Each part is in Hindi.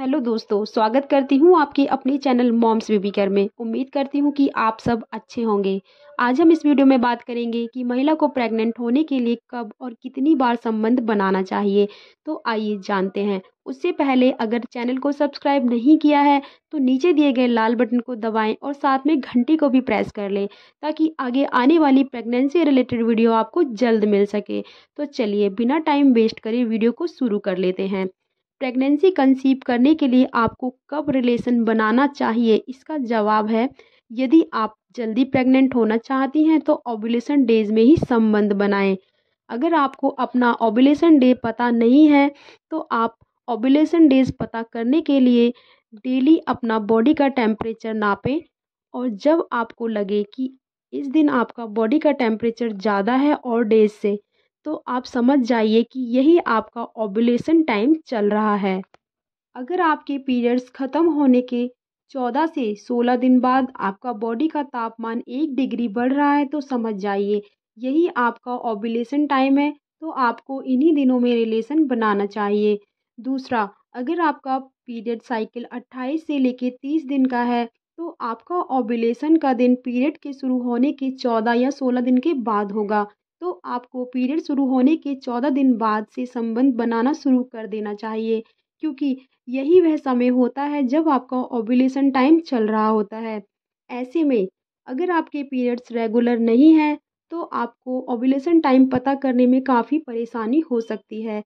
हेलो दोस्तों स्वागत करती हूँ आपके अपने चैनल मॉम्स बेबी केयर में उम्मीद करती हूँ कि आप सब अच्छे होंगे आज हम इस वीडियो में बात करेंगे कि महिला को प्रेग्नेंट होने के लिए कब और कितनी बार संबंध बनाना चाहिए तो आइए जानते हैं उससे पहले अगर चैनल को सब्सक्राइब नहीं किया है तो नीचे दिए गए लाल बटन को दबाएं और साथ में घंटी को भी प्रेस कर लें ताकि आगे आने वाली प्रेगनेंसी रिलेटेड वीडियो आपको जल्द मिल सके तो चलिए बिना टाइम वेस्ट करे वीडियो को शुरू कर लेते हैं प्रेगनेंसी कंसीव करने के लिए आपको कब रिलेशन बनाना चाहिए इसका जवाब है यदि आप जल्दी प्रेग्नेंट होना चाहती हैं तो ओबुलेशन डेज में ही संबंध बनाएं अगर आपको अपना ओबुलेशन डे पता नहीं है तो आप ओबुलेशन डेज पता करने के लिए डेली अपना बॉडी का टेम्परेचर नापें और जब आपको लगे कि इस दिन आपका बॉडी का टेम्परेचर ज़्यादा है और डेज से तो आप समझ जाइए कि यही आपका ओबुलेशन टाइम चल रहा है अगर आपके पीरियड्स ख़त्म होने के चौदह से सोलह दिन बाद आपका बॉडी का तापमान एक डिग्री बढ़ रहा है तो समझ जाइए यही आपका ओबुलेशन टाइम है तो आपको इन्हीं दिनों में रिलेशन बनाना चाहिए दूसरा अगर आपका पीरियड साइकिल 28 से लेकर 30 दिन का है तो आपका ओबुलेशन का दिन पीरियड के शुरू होने के 14 या 16 दिन के बाद होगा तो आपको पीरियड शुरू होने के चौदह दिन बाद से संबंध बनाना शुरू कर देना चाहिए क्योंकि यही वह समय होता है जब आपका ओबुलेशन टाइम चल रहा होता है ऐसे में अगर आपके पीरियड्स रेगुलर नहीं हैं तो आपको ओबुलेशन टाइम पता करने में काफ़ी परेशानी हो सकती है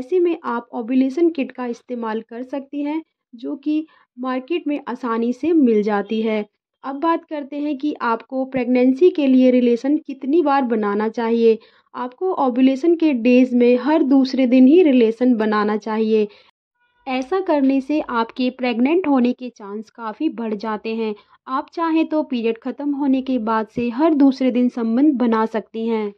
ऐसे में आप ओबुलेशन किट का इस्तेमाल कर सकती हैं जो कि मार्केट में आसानी से मिल जाती है अब बात करते हैं कि आपको प्रेगनेंसी के लिए रिलेशन कितनी बार बनाना चाहिए आपको ओबुलेशन के डेज में हर दूसरे दिन ही रिलेशन बनाना चाहिए ऐसा करने से आपके प्रेग्नेंट होने के चांस काफ़ी बढ़ जाते हैं आप चाहें तो पीरियड ख़त्म होने के बाद से हर दूसरे दिन संबंध बना सकती हैं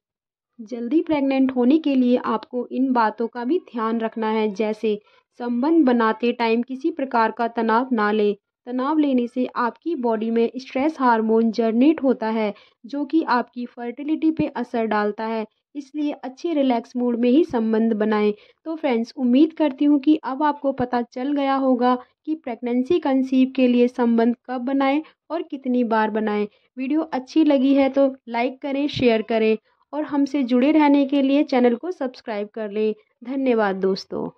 जल्दी प्रेग्नेंट होने के लिए आपको इन बातों का भी ध्यान रखना है जैसे संबंध बनाते टाइम किसी प्रकार का तनाव ना लें तनाव लेने से आपकी बॉडी में स्ट्रेस हार्मोन जनरेट होता है जो कि आपकी फर्टिलिटी पे असर डालता है इसलिए अच्छे रिलैक्स मूड में ही संबंध बनाएं तो फ्रेंड्स उम्मीद करती हूँ कि अब आपको पता चल गया होगा कि प्रेगनेंसी कंसीव के लिए संबंध कब बनाएं और कितनी बार बनाएं वीडियो अच्छी लगी है तो लाइक करें शेयर करें और हमसे जुड़े रहने के लिए चैनल को सब्सक्राइब कर लें धन्यवाद दोस्तों